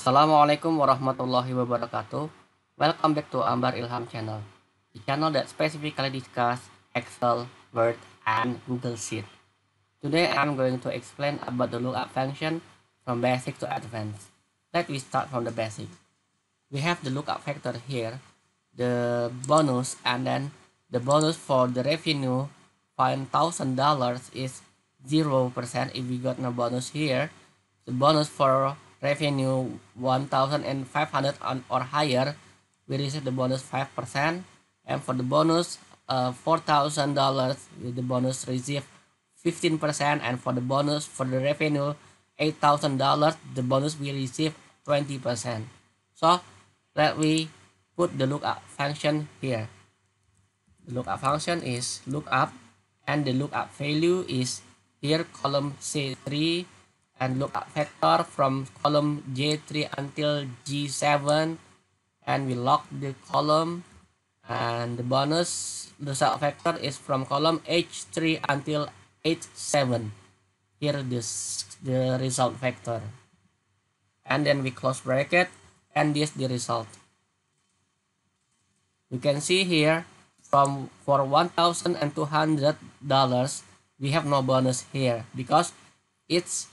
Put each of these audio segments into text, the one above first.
Assalamualaikum warahmatullahi wabarakatuh. Welcome back to Ambar Ilham channel. The channel that specifically discuss Excel, Word, and Google Sheet. Today I'm going to explain about the lookup function from basic to advanced. Let me start from the basic. We have the lookup factor here, the bonus, and then the bonus for the revenue dollars is 0% if we got no bonus here. The bonus for revenue 1,500 or higher, we receive the bonus 5%. And for the bonus uh, $4,000, the bonus receive 15%. And for the bonus for the revenue $8,000, the bonus we receive 20%. So let we put the lookup function here. The lookup function is lookup and the lookup value is here column C3 and look at vector from column J3 until G7 and we lock the column and the bonus result vector is from column H3 until H7 here this the result vector and then we close bracket and this the result you can see here from for $1,200 we have no bonus here because it's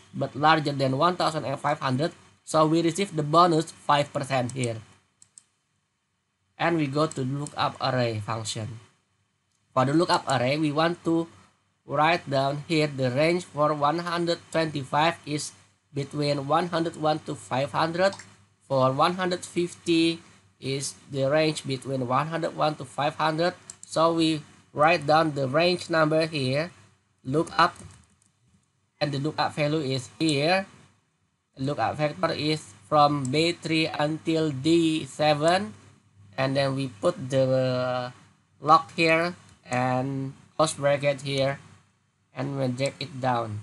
but larger than 1500 so we receive the bonus 5% here and we go to lookup array function for the lookup array we want to write down here the range for 125 is between 101 to 500 for 150 is the range between 101 to 500 so we write down the range number here look up and the lookup value is here lookup vector is from b3 until d7 and then we put the lock here and close bracket here and we drag it down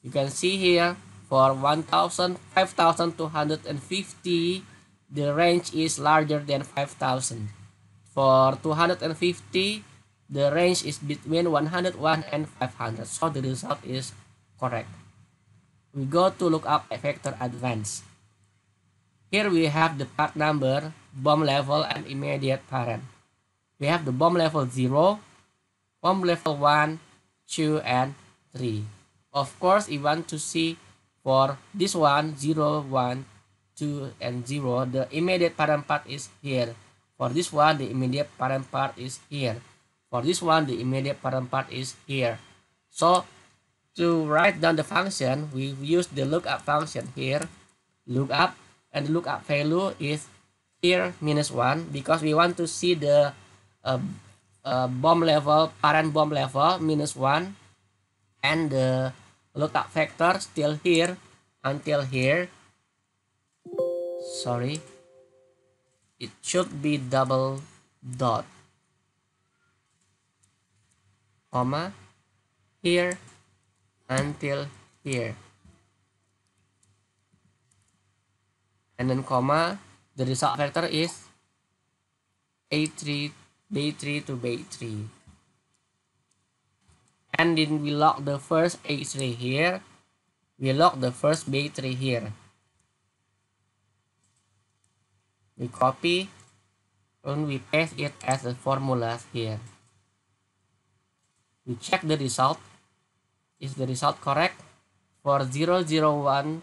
you can see here for 1000 5250 the range is larger than 5000 for 250 the range is between 101 and 500 so the result is correct. We go to look up vector advance. Here we have the part number, bomb level, and immediate parent. We have the bomb level 0, bomb level 1, 2, and 3. Of course, we want to see for this one, 0, 1, 2, and 0. The immediate parent part is here. For this one, the immediate parent part is here. For this one, the immediate parent part is here. So to write down the function, we use the lookup function here. Lookup and lookup value is here minus 1 because we want to see the uh, uh, bomb level, parent bomb level minus 1 and the lookup factor still here until here. Sorry. It should be double dot comma here until here. And then comma, the result vector is A3, B3 to B3. And then we lock the first A3 here. We lock the first B3 here. We copy and we paste it as a formula here. We check the result Is the result correct? For 001, 002,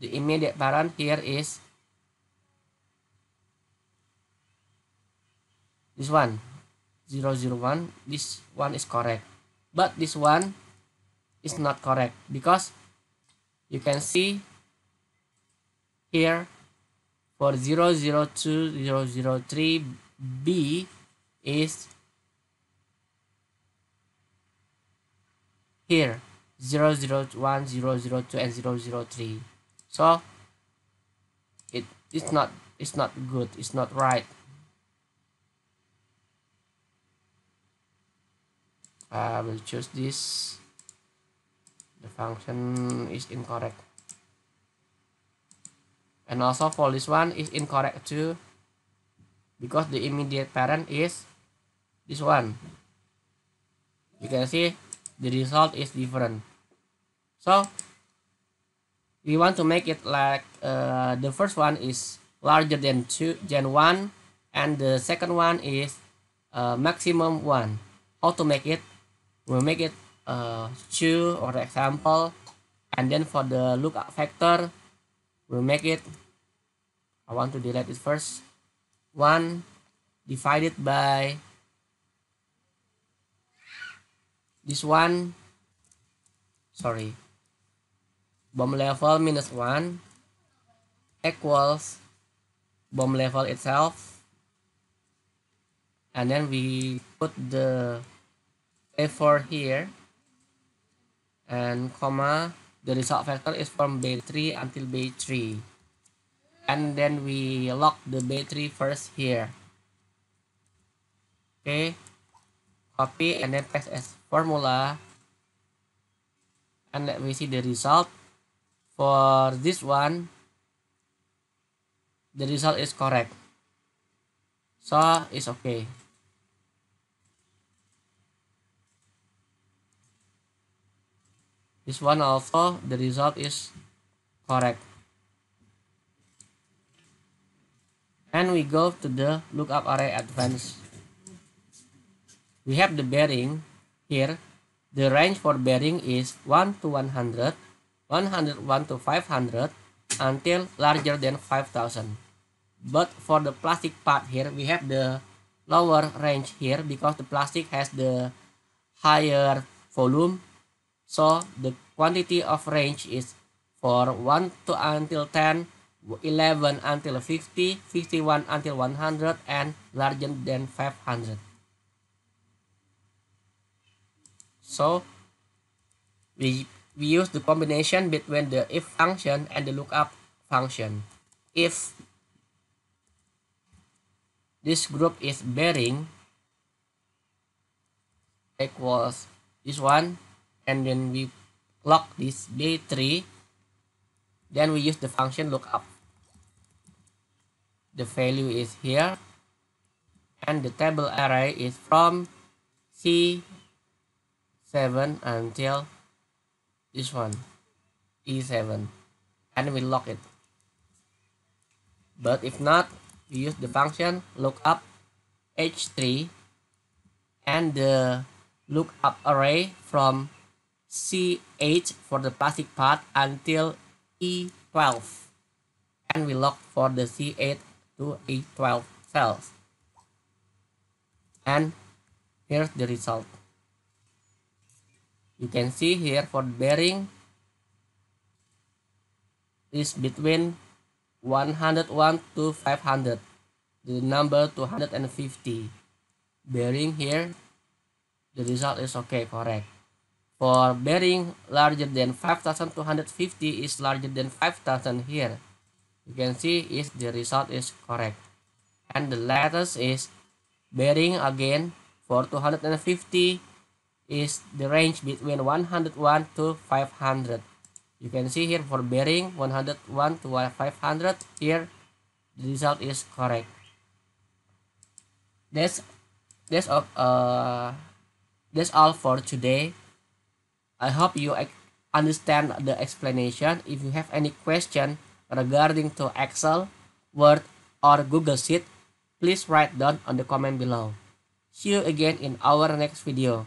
the immediate parent here is this one 001 this one is correct but this one is not correct because you can see here for 002 003 b is here 001 002 and 003 so it it's not it's not good it's not right I will choose this the function is incorrect and also for this one is incorrect too because the immediate parent is this one you can see the result is different so we want to make it like uh, the first one is larger than two than one and the second one is uh, maximum one how to make it we'll make it uh, two or example and then for the lookup factor we'll make it I want to delete it first one divided by this one sorry bomb level minus one equals bomb level itself and then we put the a4 here and comma the result vector is from b 3 until b 3 and then we lock the b 3 first here okay copy and then paste as formula and we see the result for this one the result is correct so it's okay this one also the result is correct and we go to the lookup array advanced we have the bearing here, the range for bearing is 1 to 100, 101 to 500, until larger than 5000. But for the plastic part here, we have the lower range here because the plastic has the higher volume. So the quantity of range is for 1 to until 10, 11 until 50, 51 until 100, and larger than 500. So we, we use the combination between the if function and the lookup function. If this group is bearing equals this one and then we clock this day 3 then we use the function lookup the value is here and the table array is from C 7 until this one E7 and we lock it but if not we use the function lookup h3 and the lookup array from C8 for the plastic part until E12 and we lock for the C8 to E12 cells and here's the result you can see here for bearing is between 101 to 500 the number 250 bearing here the result is okay correct for bearing larger than 5250 is larger than 5000 here you can see if the result is correct and the latest is bearing again for 250 is the range between 101 to 500 you can see here for bearing 101 to 500 here the result is correct that's that's of uh that's all for today i hope you understand the explanation if you have any question regarding to excel word or google sheet please write down on the comment below see you again in our next video